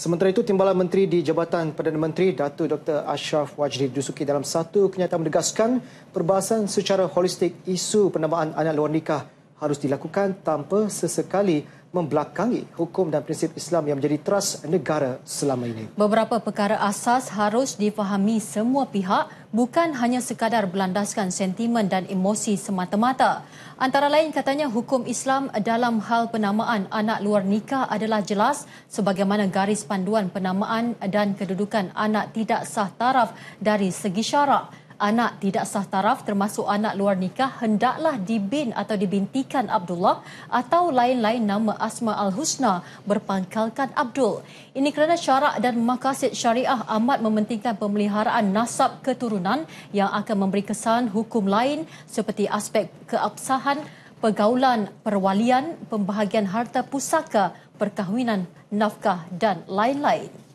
Sementara itu, Timbalan Menteri di Jabatan Perdana Menteri, Datuk Dr. Ashraf Wajdi Dusuki dalam satu kenyataan menegaskan perbahasan secara holistik isu penambahan anak luar nikah harus dilakukan tanpa sesekali membelakangi hukum dan prinsip Islam yang menjadi teras negara selama ini. Beberapa perkara asas harus difahami semua pihak bukan hanya sekadar berlandaskan sentimen dan emosi semata-mata. Antara lain katanya hukum Islam dalam hal penamaan anak luar nikah adalah jelas sebagaimana garis panduan penamaan dan kedudukan anak tidak sah taraf dari segi syarak anak tidak sah taraf termasuk anak luar nikah hendaklah dibin atau dibintikan Abdullah atau lain-lain nama Asma Al-Husna berpangkalkan Abdul. Ini kerana syarak dan makasid syariah amat mementingkan pemeliharaan nasab keturunan yang akan memberi kesan hukum lain seperti aspek keabsahan pergaulan, perwalian, pembahagian harta pusaka, perkahwinan, nafkah dan lain-lain.